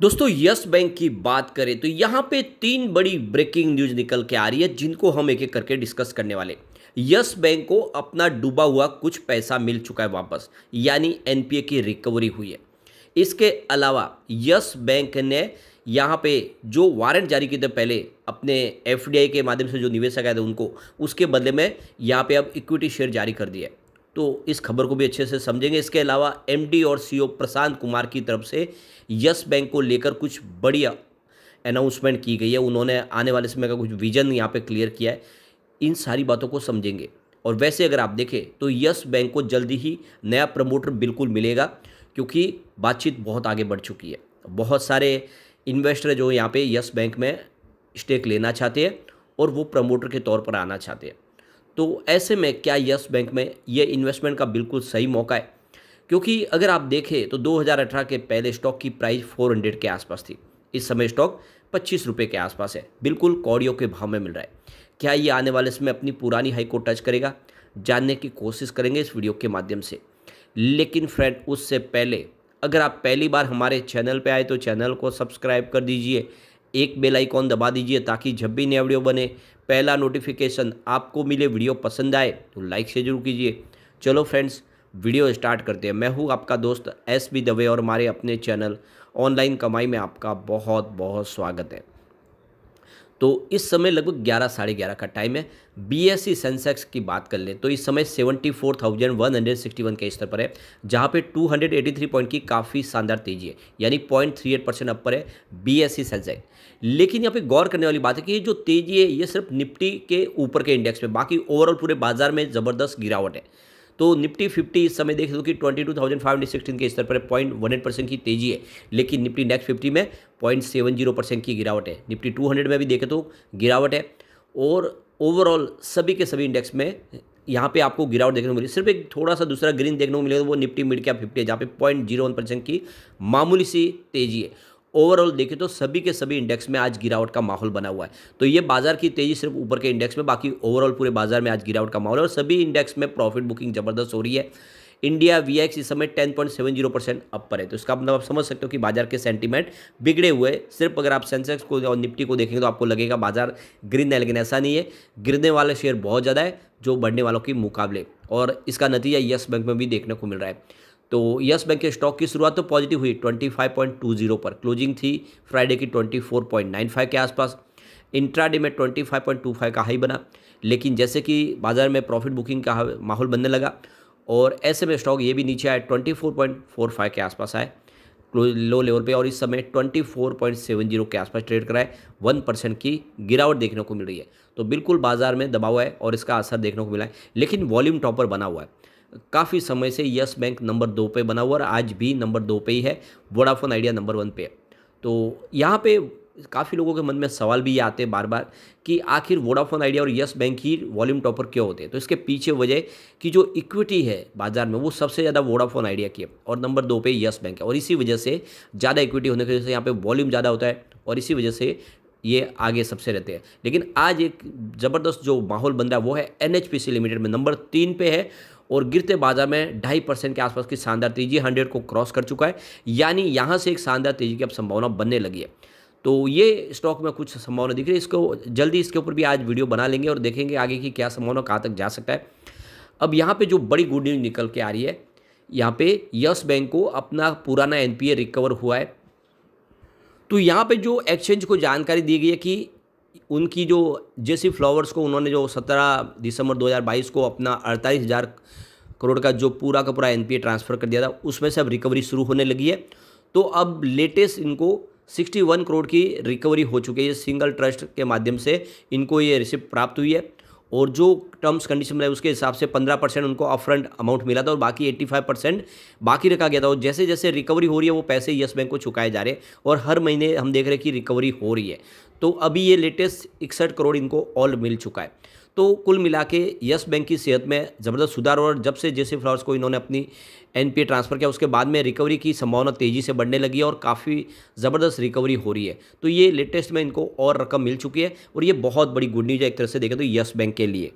दोस्तों yes bank की बात करें तो यहाँ पे तीन बड़ी ब्रेकिंग न्यूज निकल के आ रही है जिनको हम एक एक करके डिस्कस करने वाले यस बैंक को अपना डूबा हुआ कुछ पैसा मिल चुका है वापस यानी एनपीए की रिकवरी हुई है इसके अलावा यस बैंक ने यहाँ पे जो वारंट जारी किए थे पहले अपने एफडीआई के माध्यम से जो निवेशक आए थे उनको उसके बदले में यहाँ पे अब इक्विटी शेयर जारी कर दिया है तो इस खबर को भी अच्छे से समझेंगे इसके अलावा एमडी और सीईओ प्रशांत कुमार की तरफ से यस बैंक को लेकर कुछ बढ़िया अनाउंसमेंट की गई है उन्होंने आने वाले समय का कुछ विजन यहाँ पे क्लियर किया है इन सारी बातों को समझेंगे और वैसे अगर आप देखें तो यस बैंक को जल्दी ही नया प्रमोटर बिल्कुल मिलेगा क्योंकि बातचीत बहुत आगे बढ़ चुकी है बहुत सारे इन्वेस्टर जो यहाँ पे यस बैंक में स्टेक लेना चाहते हैं और वो प्रमोटर के तौर पर आना चाहते हैं तो ऐसे में क्या यस बैंक में ये इन्वेस्टमेंट का बिल्कुल सही मौका है क्योंकि अगर आप देखें तो 2018 के पहले स्टॉक की प्राइस 400 के आसपास थी इस समय स्टॉक पच्चीस रुपये के आसपास है बिल्कुल कौड़ियों के भाव में मिल रहा है क्या ये आने वाले समय अपनी पुरानी हाई को टच करेगा जानने की कोशिश करेंगे इस वीडियो के माध्यम से लेकिन फ्रेंड उससे पहले अगर आप पहली बार हमारे चैनल पर आए तो चैनल को सब्सक्राइब कर दीजिए एक बेल आइकॉन दबा दीजिए ताकि जब भी नया वीडियो बने पहला नोटिफिकेशन आपको मिले वीडियो पसंद आए तो लाइक से जरूर कीजिए चलो फ्रेंड्स वीडियो स्टार्ट करते हैं मैं हूँ आपका दोस्त एस बी दवे और हमारे अपने चैनल ऑनलाइन कमाई में आपका बहुत बहुत स्वागत है तो इस समय लगभग ग्यारह साढ़े ग्यारह का टाइम है बीएससी सेंसेक्स की बात कर लें तो इस समय 74,161 के स्तर पर है जहां पे 283 पॉइंट की काफ़ी शानदार तेजी है यानी पॉइंट थ्री एट परसेंट है बी है बीएससी सेंसेक्स लेकिन यहाँ पे गौर करने वाली बात है कि ये जो तेजी है ये सिर्फ निफ्टी के ऊपर के इंडेक्स में बाकी ओवरऑल पूरे बाजार में ज़बरदस्त गिरावट है तो निफ्टी फिफ्टी इस समय देख लो कि twenty two thousand five hundred sixteen के स्तर पर पॉइंट वन एट परसेंट की तेजी है लेकिन निफ्टी नेक्स्ट फिफ्टी में पॉइंट सेवन जीरो परसेंट की गिरावट है निफ्टी टू हंड्रेड में भी देखे तो गिरावट है और ओवरऑल सभी के सभी इंडेक्स में यहाँ पे आपको गिरावट देखने को मिली सिर्फ एक थोड़ा सा दूसरा ग्रीन देखने को मिलेगा तो वो निफ्टी मिड कैप फिफ्टी है जहाँ पे पॉइंट जीरो वन परसेंट की मामूली सी तेजी है ओवरऑल देखें तो सभी के सभी इंडेक्स में आज गिरावट का माहौल बना हुआ है तो ये बाजार की तेजी सिर्फ ऊपर के इंडेक्स में बाकी ओवरऑल पूरे बाजार में आज गिरावट का माहौल है और सभी इंडेक्स में प्रॉफिट बुकिंग जबरदस्त हो रही है इंडिया वीएक्स इस समय 10.70 परसेंट अप पर है तो इसका मतलब आप समझ सकते हो कि बाजार के सेंटीमेंट बिगड़े हुए सिर्फ अगर आप सेंसेक्स को और निफ्टी को देखेंगे तो आपको लगेगा बाजार गिरने है लेकिन ऐसा नहीं है गिरने वाले शेयर बहुत ज़्यादा है जो बढ़ने वालों के मुकाबले और इसका नतीजा यस बैंक में भी देखने को मिल रहा है तो यस बैंक के स्टॉक की शुरुआत तो पॉजिटिव हुई 25.20 पर क्लोजिंग थी फ्राइडे की 24.95 के आसपास इंट्राडे में 25.25 का हाई बना लेकिन जैसे कि बाज़ार में प्रॉफिट बुकिंग का माहौल बनने लगा और ऐसे में स्टॉक ये भी नीचे आए 24.45 के आसपास आए लो लेवल पे और इस समय 24.70 के आसपास ट्रेड कराए वन परसेंट की गिरावट देखने को मिल रही है तो बिल्कुल बाजार में दबाव है और इसका असर देखने को मिला है लेकिन वॉल्यूम टॉपर बना हुआ है काफ़ी समय से यस बैंक नंबर दो पे बना हुआ और आज भी नंबर दो पे ही है वोडाफोन आइडिया नंबर वन पे है तो यहाँ पे काफ़ी लोगों के मन में सवाल भी ये आते हैं बार बार कि आखिर वोडाफोन आइडिया और यस बैंक ही वॉल्यूम टॉपर क्यों होते हैं तो इसके पीछे वजह कि जो इक्विटी है बाजार में वो सबसे ज़्यादा वोडाफोन आइडिया की है और नंबर दो पे यस बैंक है और इसी वजह से ज़्यादा इक्विटी होने की वजह से यहाँ पे वॉल्यूम ज़्यादा होता है और इसी वजह से ये आगे सबसे रहते हैं लेकिन आज एक ज़बरदस्त जो माहौल बन रहा है वो है एन लिमिटेड में नंबर तीन पे है और गिरते बाजार में ढाई परसेंट के आसपास की शानदार तेजी हंड्रेड को क्रॉस कर चुका है यानी यहाँ से एक शानदार तेजी की अब संभावना बनने लगी है तो ये स्टॉक में कुछ संभावना दिख रही है इसको जल्दी इसके ऊपर भी आज वीडियो बना लेंगे और देखेंगे आगे की क्या संभावना कहाँ तक जा सकता है अब यहाँ पर जो बड़ी गुड न्यूज निकल के आ रही है यहाँ पे यस बैंक को अपना पुराना एनपीए रिकवर हुआ है तो यहाँ पे जो एक्सचेंज को जानकारी दी गई है कि उनकी जो जेसी फ्लावर्स को उन्होंने जो 17 दिसंबर 2022 को अपना अड़तालीस हज़ार करोड़ का जो पूरा का पूरा एनपीए ट्रांसफ़र कर दिया था उसमें से अब रिकवरी शुरू होने लगी है तो अब लेटेस्ट इनको 61 करोड़ की रिकवरी हो चुकी है सिंगल ट्रस्ट के माध्यम से इनको ये रिसिप्ट प्राप्त हुई है और जो टर्म्स कंडीशन में उसके हिसाब से पंद्रह परसेंट उनको अपफ्रंट अमाउंट मिला था और बाकी एट्टी फाइव परसेंट बाकी रखा गया था और जैसे जैसे रिकवरी हो रही है वो पैसे येस बैंक को चुकाए जा रहे हैं और हर महीने हम देख रहे हैं कि रिकवरी हो रही है तो अभी ये लेटेस्ट इकसठ करोड़ इनको ऑल मिल चुका है तो कुल मिला के यस बैंक की सेहत में ज़बरदस्त सुधार और जब से जैसे फ्लावर्स को इन्होंने अपनी एन ट्रांसफ़र किया उसके बाद में रिकवरी की संभावना तेज़ी से बढ़ने लगी है और काफ़ी ज़बरदस्त रिकवरी हो रही है तो ये लेटेस्ट में इनको और रकम मिल चुकी है और ये बहुत बड़ी गुड न्यूज़ है एक तरह से देखें तो यस बैंक के लिए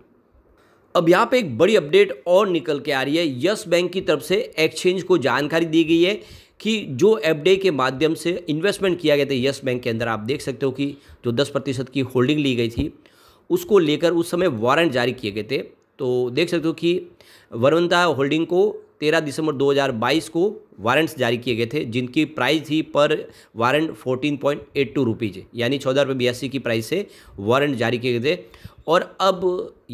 अब यहाँ पे एक बड़ी अपडेट और निकल के आ रही है यस बैंक की तरफ से एक्सचेंज को जानकारी दी गई है कि जो एफ के माध्यम से इन्वेस्टमेंट किया गया था यस बैंक के अंदर आप देख सकते हो कि जो 10 प्रतिशत की होल्डिंग ली गई थी उसको लेकर उस समय वारंट जारी किए गए थे तो देख सकते हो कि वरुणता होल्डिंग को 13 दिसंबर 2022 को वारंट्स जारी किए गए थे जिनकी प्राइस थी per warrant fourteen point eight two rupees यानी चौदह रुपये बयासी की प्राइस से वारंट जारी किए गए थे और अब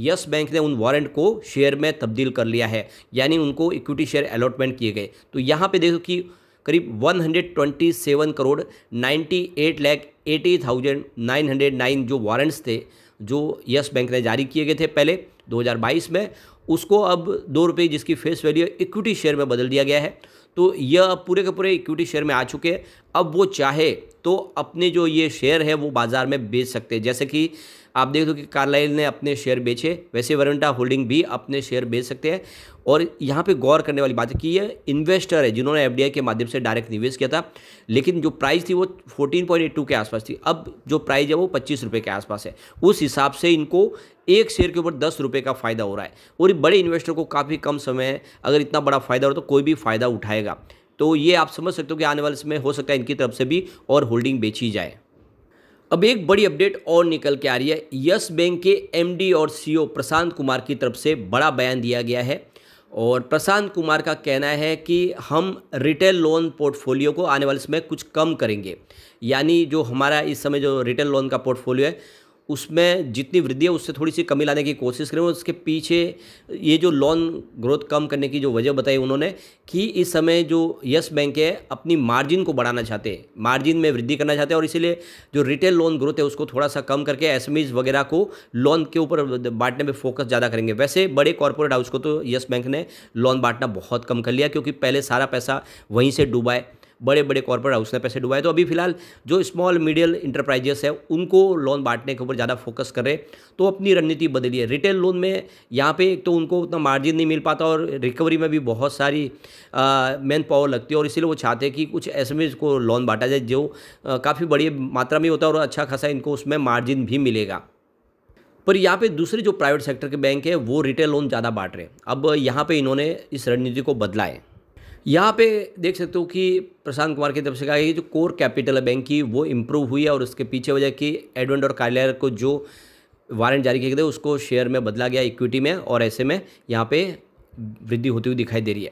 यस बैंक ने उन वारंट को शेयर में तब्दील कर लिया है यानी उनको इक्विटी शेयर अलॉटमेंट किए गए तो यहाँ पे देखो कि करीब 127 करोड़ 98 लाख 80,909 जो वारंट्स थे जो यस बैंक ने जारी किए गए थे पहले 2022 में उसको अब दो रुपये जिसकी फेस वैल्यू इक्विटी शेयर में बदल दिया गया है तो यह पूरे के पूरे इक्विटी शेयर में आ चुके हैं अब वो चाहे तो अपने जो ये शेयर है वो बाज़ार में बेच सकते हैं जैसे कि आप देख दो कि कार्लाइल ने अपने शेयर बेचे वैसे वरंटा होल्डिंग भी अपने शेयर बेच सकते हैं और यहाँ पे गौर करने वाली बात है कि ये इन्वेस्टर है जिन्होंने एफ के माध्यम से डायरेक्ट निवेश किया था लेकिन जो प्राइस थी वो 14.82 के आसपास थी अब जो प्राइस है वो पच्चीस रुपये के आसपास है उस हिसाब से इनको एक शेयर के ऊपर दस रुपये का फ़ायदा हो रहा है और बड़े इन्वेस्टर को काफ़ी कम समय अगर इतना बड़ा फ़ायदा हो तो कोई भी फ़ायदा उठाएगा तो ये आप समझ सकते हो कि आने वाले समय हो सकता है इनकी तरफ से भी और होल्डिंग बेची जाए अब एक बड़ी अपडेट और निकल के आ रही है यस बैंक के एमडी और सीईओ e प्रशांत कुमार की तरफ से बड़ा बयान दिया गया है और प्रशांत कुमार का कहना है कि हम रिटेल लोन पोर्टफोलियो को आने वाले समय कुछ कम करेंगे यानी जो हमारा इस समय जो रिटेल लोन का पोर्टफोलियो है उसमें जितनी वृद्धि है उससे थोड़ी सी कमी लाने की कोशिश करें उसके पीछे ये जो लोन ग्रोथ कम करने की जो वजह बताई उन्होंने कि इस समय जो यस बैंक है अपनी मार्जिन को बढ़ाना चाहते हैं मार्जिन में वृद्धि करना चाहते हैं और इसीलिए जो रिटेल लोन ग्रोथ है उसको थोड़ा सा कम करके एस वगैरह को लोन के ऊपर बांटने पर फोकस ज़्यादा करेंगे वैसे बड़े कॉरपोरेट हाउस को तो यस बैंक ने लोन बांटना बहुत कम कर लिया क्योंकि पहले सारा पैसा वहीं से डूबाए बड़े बड़े कॉर्पोरेट हाउस ने पैसे डुबाए तो अभी फिलहाल जो स्मॉल मीडियल इंटरप्राइजेस है उनको लोन बांटने के ऊपर ज़्यादा फोकस कर रहे तो अपनी रणनीति बदली है रिटेल लोन में यहाँ पे तो उनको उतना मार्जिन नहीं मिल पाता और रिकवरी में भी बहुत सारी मैन पावर लगती है और इसीलिए वो चाहते हैं कि कुछ एस को लोन बांटा जाए जो काफ़ी बड़ी मात्रा में होता है और अच्छा खासा इनको उसमें मार्जिन भी मिलेगा पर यहाँ पे दूसरे जो प्राइवेट सेक्टर के बैंक है वो रिटेल लोन ज़्यादा बांट रहे हैं अब यहाँ पे इन्होंने इस रणनीति को बदला है यहाँ पे देख सकते हो कि प्रशांत कुमार की तरफ से कहा कि जो कोर कैपिटल है बैंक की वो इम्प्रूव हुई है और उसके पीछे वजह कि एडवेंट और कार्यालय को जो वारंट जारी किया गया उसको शेयर में बदला गया इक्विटी में और ऐसे में यहाँ पे वृद्धि होती हुई दिखाई दे रही है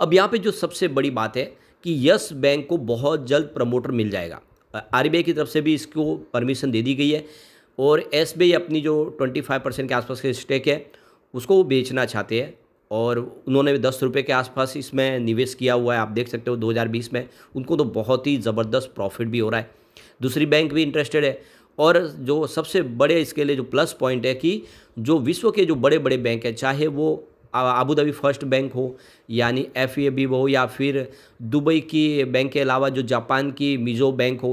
अब यहाँ पे जो सबसे बड़ी बात है कि यस बैंक को बहुत जल्द प्रमोटर मिल जाएगा आर की तरफ से भी इसको परमिशन दे दी गई है और एस अपनी जो ट्वेंटी फाइव परसेंट के आसपास के स्टेक है उसको वो बेचना चाहते हैं और उन्होंने भी दस रुपये के आसपास इसमें निवेश किया हुआ है आप देख सकते हो 2020 में उनको तो बहुत ही ज़बरदस्त प्रॉफिट भी हो रहा है दूसरी बैंक भी इंटरेस्टेड है और जो सबसे बड़े इसके लिए जो प्लस पॉइंट है कि जो विश्व के जो बड़े बड़े बैंक हैं चाहे वो आबू धाबी फर्स्ट बैंक हो यानी एफ बी हो या फिर दुबई की बैंक के अलावा जो जापान की मिजो बैंक हो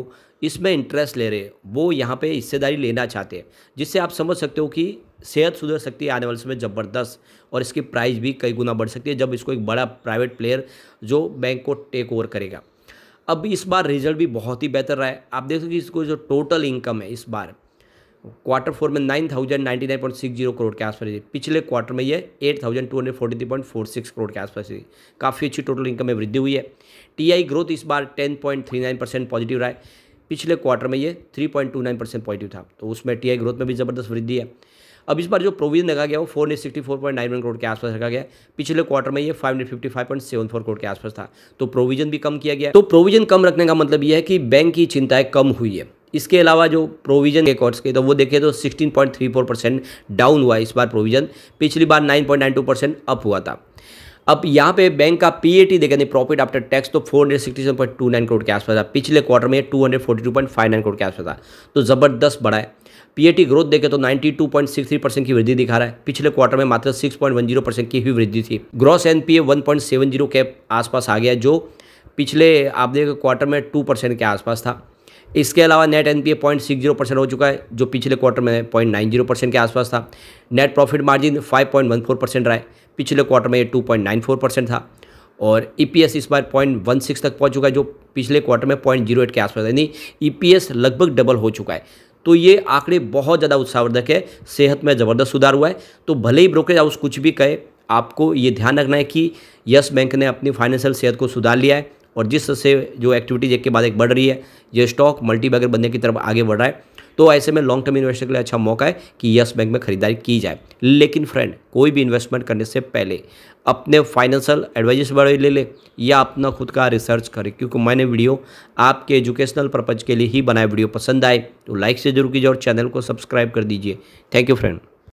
इसमें इंटरेस्ट ले रहे वो यहाँ पे हिस्सेदारी लेना चाहते हैं जिससे आप समझ सकते हो कि सेहत सुधर सकती है आने वाले समय ज़बरदस्त और इसकी प्राइस भी कई गुना बढ़ सकती है जब इसको एक बड़ा प्राइवेट प्लेयर जो बैंक को टेक ओवर करेगा अब इस बार रिजल्ट भी बहुत ही बेहतर रहा है आप देख सकते इसको जो टोटल इनकम है इस बार क्वार्टर फोर में nine thousand ninety nine point six zero crore के आसपास थी पिछले क्वार्टर में ये eight thousand two hundred forty three point four six crore के आसपास थी काफ़ी अच्छी टोटल इनकम में वृद्धि हुई है टीआई ग्रोथ इस बार ten point three nine percent positive रहा है पिछले क्वार्टर में ये three point two nine percent positive था तो उसमें टी ग्रोथ में भी ज़बरदस्त वृद्धि है अब इस बार जो प्रोविजन रखा गया वो four hundred sixty four point nine one crore के आसपास रखा गया पिछले क्वार्टर में ये five hundred fifty five point seven four crore के आसपास था तो प्रोविजन भी कम किया गया तो प्रोविजन कम रखने का मतलब यह है कि बैंक की चिंताएं कम हुई है इसके अलावा जो प्रोविजन के कॉर्स के तो वो देखें तो 16.34 परसेंट डाउन हुआ इस बार प्रोविजन पिछली बार 9.92 परसेंट अप हुआ था अब यहाँ पे बैंक का पी ए टी देखें प्रॉफिट आफ्टर टैक्स तो नाइन करोड़ तो के आसपास था पिछले क्वार्टर में 242.59 करोड़ के आसपास था तो ज़बरदस्त बढ़ा है पीएटी ग्रोथ देखें तो 92.63 परसेंट की वृद्धि दिखा रहा है पिछले क्वार्टर में मात्र 6.10 परसेंट की ही वृद्धि थी ग्रॉस एनपीए 1.70 के आसपास आ गया जो पिछले आप देखो क्वार्टर में टू परसेंट के आसपास था इसके अलावा net NPA point six zero percent हो चुका है जो पिछले क्वार्टर में पॉइंट नाइन जीरो परसेंट के आसपास था net profit margin five point one four percent रहा है पिछले क्वार्टर में ये two point nine four percent था और ईपीएस e इस बार पॉइंट वन सिक्स तक पहुंच चुका है जो पिछले क्वार्टर में पॉइंट जीरो एट के आसपास यानी ईपीएस e लगभग डबल हो चुका है तो ये आंकड़े बहुत ज़्यादा उत्साहवर्धक है सेहत में ज़बरदस्त सुधार हुआ है तो भले ही ब्रोकरेज हाउस कुछ भी कहे आपको ये ध्यान रखना है कि यस बैंक ने अपनी फाइनेंशियल सेहत को सुधार लिया है और जिससे जो एक्टिविटीज एक के बाद एक बढ़ रही है ये स्टॉक मल्टी बैगर बनने की तरफ आगे बढ़ रहा है तो ऐसे में लॉन्ग टर्म इन्वेस्टर के लिए अच्छा मौका है कि यस बैंक में खरीदारी की जाए लेकिन फ्रेंड कोई भी इन्वेस्टमेंट करने से पहले अपने फाइनेंशियल एडवाइजर्स बड़े ले ले या अपना खुद का रिसर्च करें क्योंकि मैंने वीडियो आपके एजुकेशनल पर्पज़ के लिए ही बनाया वीडियो पसंद आए तो लाइक से जरूर कीजिए और चैनल को सब्सक्राइब कर दीजिए थैंक यू फ्रेंड